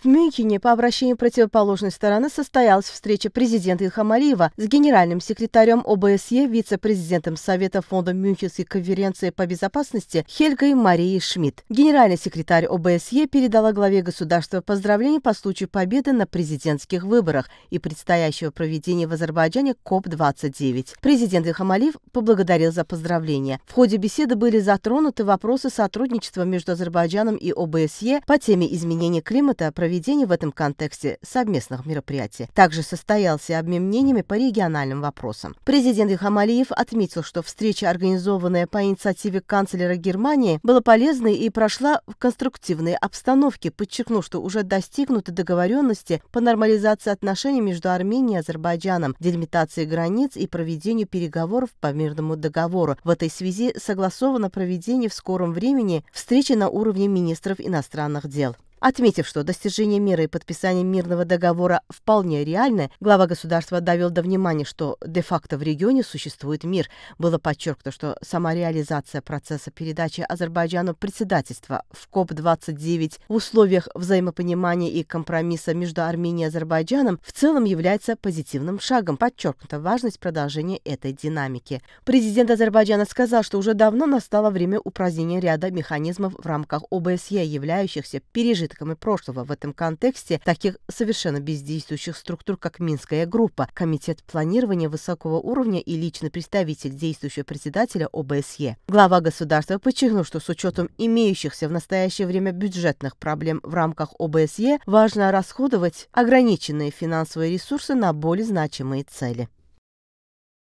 В Мюнхене по обращению противоположной стороны состоялась встреча президента Алиева с генеральным секретарем ОБСЕ, вице-президентом Совета фонда Мюнхенской конференции по безопасности Хельгой Марией Шмидт. Генеральный секретарь ОБСЕ передала главе государства поздравления по случаю победы на президентских выборах и предстоящего проведения в Азербайджане КОП-29. Президент Алиев поблагодарил за поздравления. В ходе беседы были затронуты вопросы сотрудничества между Азербайджаном и ОБСЕ по теме изменения климата, проведении в этом контексте совместных мероприятий также состоялся обмен мнениями по региональным вопросам. Президент Юхамалиев отметил, что встреча, организованная по инициативе канцлера Германии, была полезной и прошла в конструктивной обстановке, подчеркнув, что уже достигнуты договоренности по нормализации отношений между Арменией и Азербайджаном, делимитации границ и проведению переговоров по мирному договору. В этой связи согласовано проведение в скором времени встречи на уровне министров иностранных дел. Отметив, что достижение мира и подписание мирного договора вполне реальны, глава государства довел до внимания, что де-факто в регионе существует мир. Было подчеркнуто, что сама реализация процесса передачи Азербайджану председательства в КОП-29 в условиях взаимопонимания и компромисса между Арменией и Азербайджаном в целом является позитивным шагом. Подчеркнута важность продолжения этой динамики. Президент Азербайджана сказал, что уже давно настало время упразднения ряда механизмов в рамках ОБСЕ, являющихся пережитыми и прошлого в этом контексте таких совершенно бездействующих структур, как Минская группа, Комитет планирования высокого уровня и личный представитель действующего председателя ОБСЕ. Глава государства подчеркнул, что с учетом имеющихся в настоящее время бюджетных проблем в рамках ОБСЕ важно расходовать ограниченные финансовые ресурсы на более значимые цели.